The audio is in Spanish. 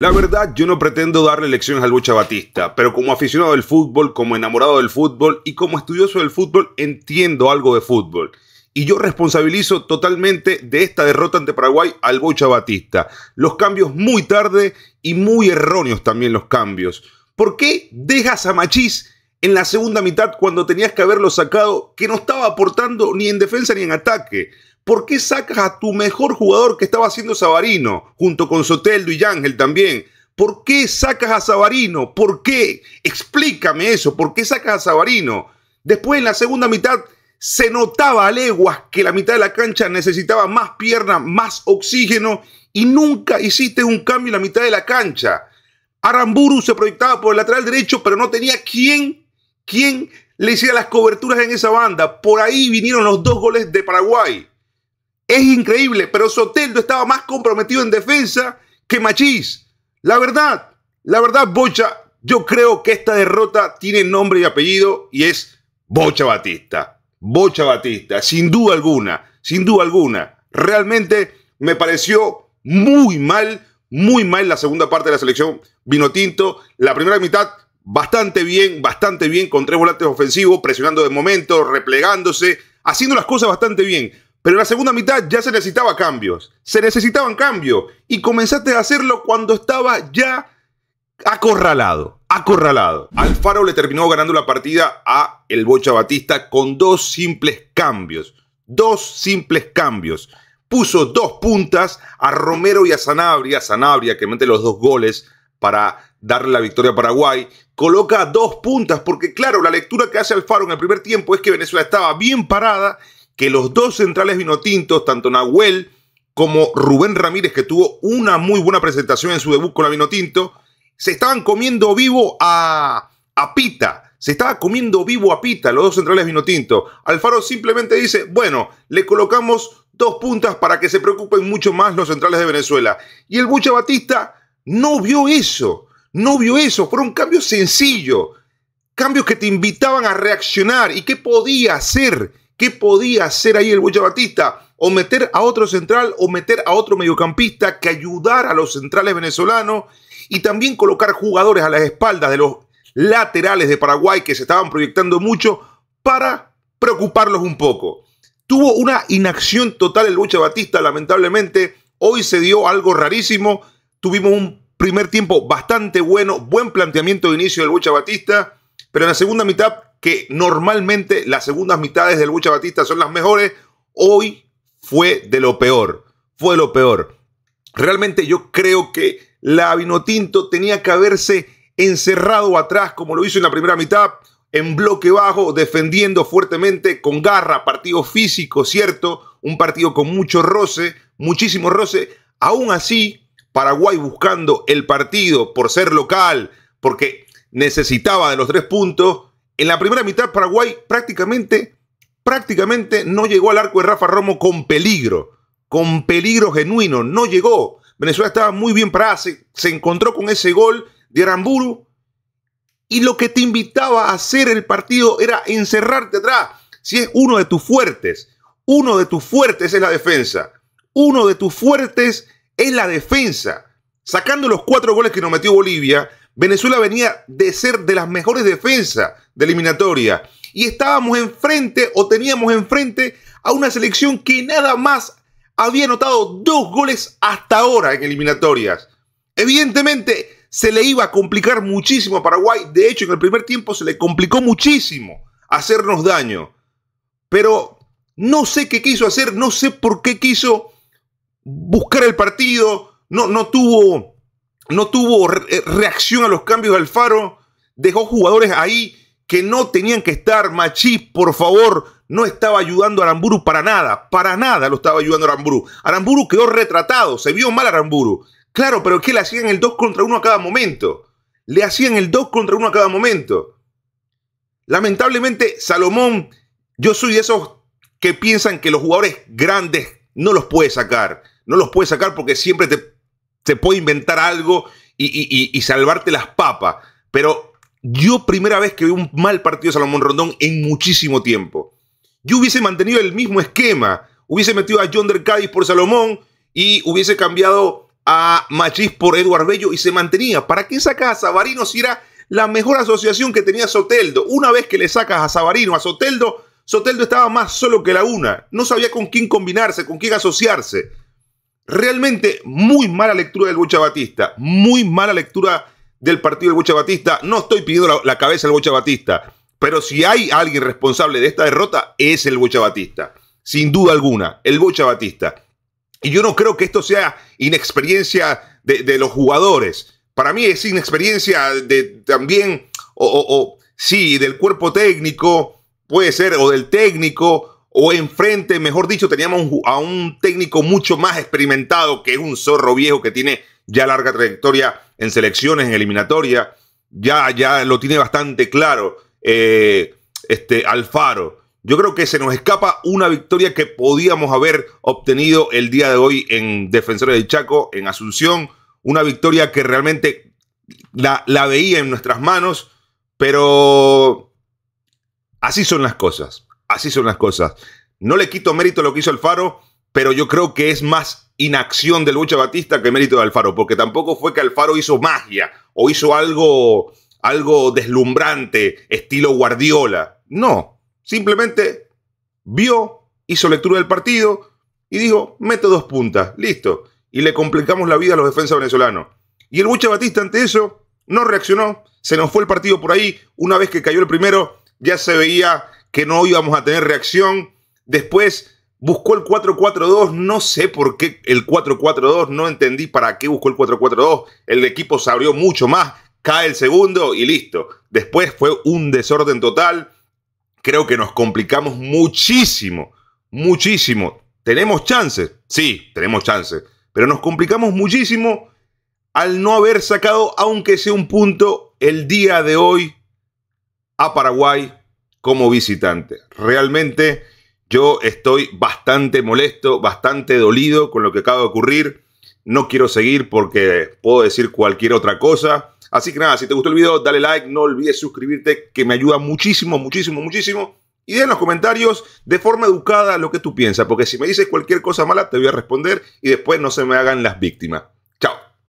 La verdad, yo no pretendo darle lecciones al Bocha Batista, pero como aficionado del fútbol, como enamorado del fútbol y como estudioso del fútbol, entiendo algo de fútbol. Y yo responsabilizo totalmente de esta derrota ante Paraguay al Bocha Batista. Los cambios muy tarde y muy erróneos también los cambios. ¿Por qué dejas a Machís en la segunda mitad cuando tenías que haberlo sacado, que no estaba aportando ni en defensa ni en ataque? ¿Por qué sacas a tu mejor jugador que estaba haciendo Sabarino, junto con Soteldo y Ángel también? ¿Por qué sacas a Sabarino? ¿Por qué? Explícame eso. ¿Por qué sacas a Sabarino? Después en la segunda mitad se notaba a leguas que la mitad de la cancha necesitaba más pierna, más oxígeno y nunca hiciste un cambio en la mitad de la cancha. Aramburu se proyectaba por el lateral derecho, pero no tenía quién, quién le hiciera las coberturas en esa banda. Por ahí vinieron los dos goles de Paraguay. Es increíble, pero Soteldo estaba más comprometido en defensa que Machís. La verdad, la verdad, Bocha, yo creo que esta derrota tiene nombre y apellido y es Bocha Batista. Bocha Batista, sin duda alguna, sin duda alguna. Realmente me pareció muy mal, muy mal la segunda parte de la selección Vinotinto. La primera mitad bastante bien, bastante bien, con tres volantes ofensivos, presionando de momento, replegándose, haciendo las cosas bastante bien. Pero en la segunda mitad ya se necesitaba cambios. Se necesitaban cambios. Y comenzaste a hacerlo cuando estaba ya acorralado. Acorralado. Alfaro le terminó ganando la partida a el Bocha Batista con dos simples cambios. Dos simples cambios. Puso dos puntas a Romero y a Sanabria. Sanabria que mete los dos goles para darle la victoria a Paraguay. Coloca dos puntas porque, claro, la lectura que hace Alfaro en el primer tiempo es que Venezuela estaba bien parada que los dos centrales vinotintos, tanto Nahuel como Rubén Ramírez, que tuvo una muy buena presentación en su debut con la Vinotinto, se estaban comiendo vivo a, Pita. Se estaba comiendo vivo a Pita, los dos centrales vinotintos. Alfaro simplemente dice, bueno, le colocamos dos puntas para que se preocupen mucho más los centrales de Venezuela. Y el Bucha Batista no vio eso, no vio eso. Fueron cambios sencillos, cambios que te invitaban a reaccionar y qué podía hacer ¿Qué podía hacer ahí el Bocha Batista? O meter a otro central o meter a otro mediocampista que ayudara a los centrales venezolanos y también colocar jugadores a las espaldas de los laterales de Paraguay que se estaban proyectando mucho para preocuparlos un poco. Tuvo una inacción total el Bocha Batista, lamentablemente. Hoy se dio algo rarísimo. Tuvimos un primer tiempo bastante bueno, buen planteamiento de inicio del Bocha Batista, pero en la segunda mitad que normalmente las segundas mitades del Bucha Batista son las mejores, hoy fue de lo peor, fue de lo peor. Realmente yo creo que la Vinotinto tenía que haberse encerrado atrás como lo hizo en la primera mitad, en bloque bajo, defendiendo fuertemente con garra, partido físico, cierto, un partido con mucho roce, muchísimo roce. Aún así, Paraguay buscando el partido por ser local, porque necesitaba de los tres puntos, en la primera mitad Paraguay prácticamente, prácticamente no llegó al arco de Rafa Romo con peligro, con peligro genuino, no llegó. Venezuela estaba muy bien parada, se, se encontró con ese gol de Aramburu y lo que te invitaba a hacer el partido era encerrarte atrás. Si es uno de tus fuertes, uno de tus fuertes es la defensa, uno de tus fuertes es la defensa. Sacando los cuatro goles que nos metió Bolivia, Venezuela venía de ser de las mejores defensas de eliminatoria y estábamos enfrente o teníamos enfrente a una selección que nada más había anotado dos goles hasta ahora en eliminatorias. Evidentemente se le iba a complicar muchísimo a Paraguay, de hecho en el primer tiempo se le complicó muchísimo hacernos daño, pero no sé qué quiso hacer, no sé por qué quiso buscar el partido, no, no tuvo no tuvo eh, reacción a los cambios de Alfaro, dejó jugadores ahí que no tenían que estar. Machís, por favor, no estaba ayudando a Aramburu para nada, para nada lo estaba ayudando a Aramburu. Aramburu quedó retratado, se vio mal Aramburu. Claro, pero ¿qué le hacían el 2 contra 1 a cada momento. Le hacían el 2 contra 1 a cada momento. Lamentablemente, Salomón, yo soy de esos que piensan que los jugadores grandes no los puede sacar. No los puede sacar porque siempre te se puede inventar algo y, salvarte las papas. Pero yo primera vez que veo un mal partido de Salomón Rondón en muchísimo tiempo. Yo hubiese mantenido el mismo esquema. Hubiese metido a John Der Cádiz por Salomón y hubiese cambiado a Machis por Eduard Bello y se mantenía. ¿Para qué sacas a Sabarino si era la mejor asociación que tenía Soteldo? Una vez que le sacas a Sabarino, a Soteldo, Soteldo estaba más solo que la una. No sabía con quién combinarse, con quién asociarse. Realmente muy mala lectura del Bocha Batista, muy mala lectura del partido del Bocha Batista. No estoy pidiendo la, cabeza del Bocha Batista, pero si hay alguien responsable de esta derrota, es el Bocha Batista. Sin duda alguna, el Bocha Batista. Y yo no creo que esto sea inexperiencia de, los jugadores. Para mí es inexperiencia de también, o, o, o sí, del cuerpo técnico, puede ser, o del técnico, o enfrente, mejor dicho, teníamos a un técnico mucho más experimentado que es un zorro viejo que tiene ya larga trayectoria en selecciones, en eliminatoria, ya, ya lo tiene bastante claro eh, este, Alfaro. Yo creo que se nos escapa una victoria que podíamos haber obtenido el día de hoy en Defensores del Chaco, en Asunción, una victoria que realmente la, la veía en nuestras manos, pero así son las cosas así son las cosas. No le quito mérito a lo que hizo Alfaro, pero yo creo que es más inacción del Bucha Batista que mérito de Alfaro, porque tampoco fue que Alfaro hizo magia o hizo algo, algo deslumbrante, estilo Guardiola. No, simplemente vio, hizo lectura del partido y dijo, mete dos puntas, listo. Y le complicamos la vida a los defensas venezolanos. Y el Bucha Batista ante eso no reaccionó, se nos fue el partido por ahí, una vez que cayó el primero, ya se veía que no íbamos a tener reacción. Después buscó el 4-4-2, no sé por qué el 4-4-2, no entendí para qué buscó el 4-4-2. El equipo se abrió mucho más, cae el segundo y listo. Después fue un desorden total. Creo que nos complicamos muchísimo, muchísimo. ¿Tenemos chances? Sí, tenemos chances. Pero nos complicamos muchísimo al no haber sacado, aunque sea un punto, el día de hoy a Paraguay como visitante. Realmente yo estoy bastante molesto, bastante dolido con lo que acaba de ocurrir. No quiero seguir porque puedo decir cualquier otra cosa. Así que nada, si te gustó el video, dale like, no olvides suscribirte, que me ayuda muchísimo, muchísimo, muchísimo. Y de en los comentarios de forma educada lo que tú piensas, porque si me dices cualquier cosa mala, te voy a responder y después no se me hagan las víctimas.